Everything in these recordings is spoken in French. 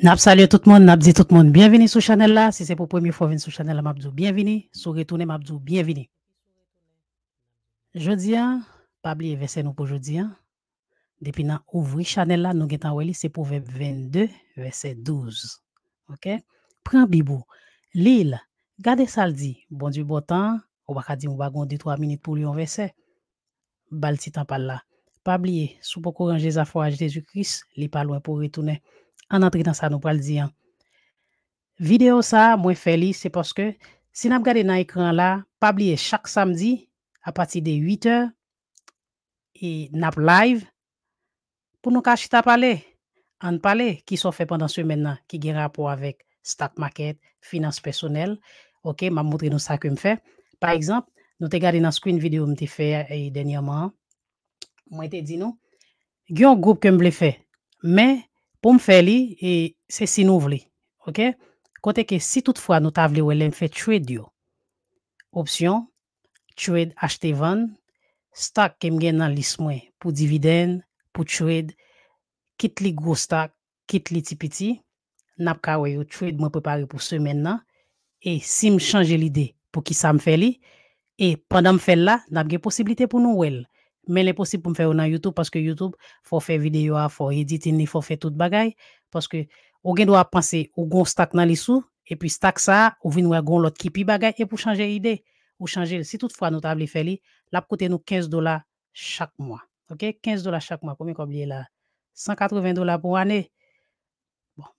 Nap salye tout moun, nap di tout moun, bienveni sou chanel la, si se pou premi fò vin sou chanel la mabdou, bienveni, sou retounen mabdou, bienveni. Jodi an, hein, pabli pa vese nou pou jodi an, hein. depi nan ouvri chanel la, nou getan wè li, c'est pou 22, verset 12, ok? Pren bibou, Lille, gade saldi, bon di botan, ou baka di mou bagon 2-3 minit pou li yon vese, bal titan pal la. Pabliye, sou pou koranje Jésus-Christ, Jezou Kris, li loin pour retourner. An entri nan sa nou pal diyan. Video sa, mwen felis, se poske, se nap gade nan ekran la, pabliye chak samdi, apati de 8 eur, e nap live, pou nou ka chita pale, an pale, ki sou fe pandan sou mena, ki gen rapo avek, stat maket, finans personel, ok, ma mwotre nou sa kem fe. Par ekzamp, nou te gade nan screen video mte fe, e euh, denyaman, mwen te di nou, gen yon group kem ble fe, men, Pour faire li, et c'est si nous voulons. Ok? Si toutefois, nous fait le trade. Option, trade, acheter, vendre. Stock que m'a fait dans Pour dividende, pour trade. Quitte un gros stock, quitte li un petit. Nous voulons faire moi trade pour ce maintenant. Et si me change l'idée pour qui ça fasse, li. Et pendant que m'faire là, nous avons possibilité pour nous mais possible pour me faire dans YouTube parce que YouTube faut faire vidéo à faut éditer il faut faire toute bagaille parce que ou doit penser au gon stack dans les sous et puis stack ça ou on ou voir l'autre qui et pour changer idée ou changer si toutefois nous table fait là l'a nous 15 dollars chaque mois OK 15 dollars chaque mois combien comme là 180 dollars pour année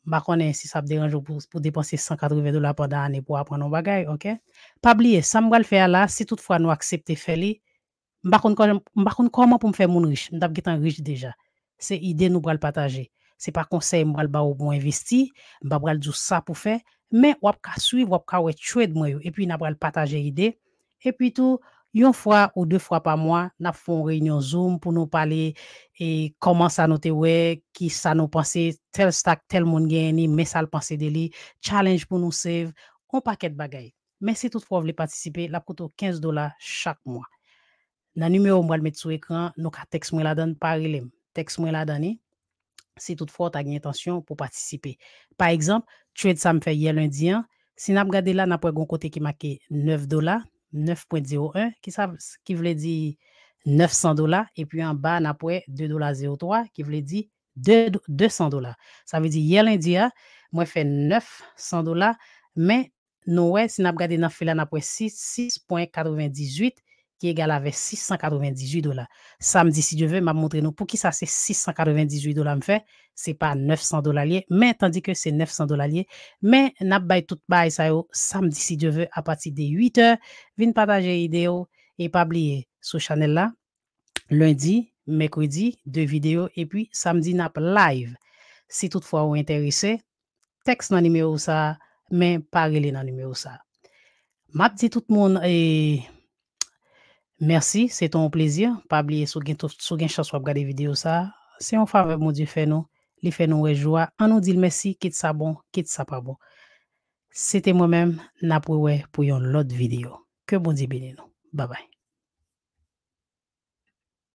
Bon, je ne si ça me dérange pour, dépenser 180 dollars pendant l'année pour apprendre nos choses. ok? Pas oublier, ça me va le faire là, si toutefois nous acceptons de faire ne sais pour comment faire mon riche, m'dap gitan riche déjà. C'est idée nous pral partager. C'est un conseil que ba au bon investi, m'ba faire ça pour faire, mais nous ka suivre, nous ka wè trade moi et puis nous pral partager idée et puis tout une fois ou deux fois par mois, n'a une réunion Zoom pour nous parler et comment ça nous ouais, qui ça nous penser tel stack, tel monde gagné, mais ça le penser de un challenge pour nous sauver. on paquet de bagaille. Mais si toutefois vous voulez participer, la coûte 15 dollars chaque mois. Nan numéro moi le met sou ekran, nou ka texte mwen la dan parilem. texte mwen la donné, e, si toutefois, ta as intansyon pour participer. Par exemple, trade ça me fait hier lundi si nan ap gade la nan pou un gon 9 dollars, 9.01, qui ki dire 900 dollars. Et puis en bas, n'a pou 2 dollars 03, qui vle dire 2, 200 dollars. Ça veut dire hier lundi moi, mwen fais 900 dollars. Mais nou si nan gade nan là la 6.98, ki egal ave 698 dola. Samdi si jeve, m ap montre nou pou ki sa se 698 dola m fe, se pa 900 dola liye, men tandi ke se 900 dola liye, men nap bay tout bay sa yo, samdi si jeve, apati de 8 eur, vin pataje ideyo e pabliye sou chanel la, lundi, mekoudi, de video, e pi samdi nap live. Se tout fwa ou enterese, tekst nan nimeyo sa, men parele nan nimeyo sa. Map di tout moun e... Mersi, se ton plesir, pa bliye sou gen chans wap gade video sa, se yon fave moun di fenou, li fenou wejouwa, an nou dil mersi, kit sa bon, kit sa pa bon. Sete moun menm, napwewe pou yon lot video. Ke moun di bine nou. Babay.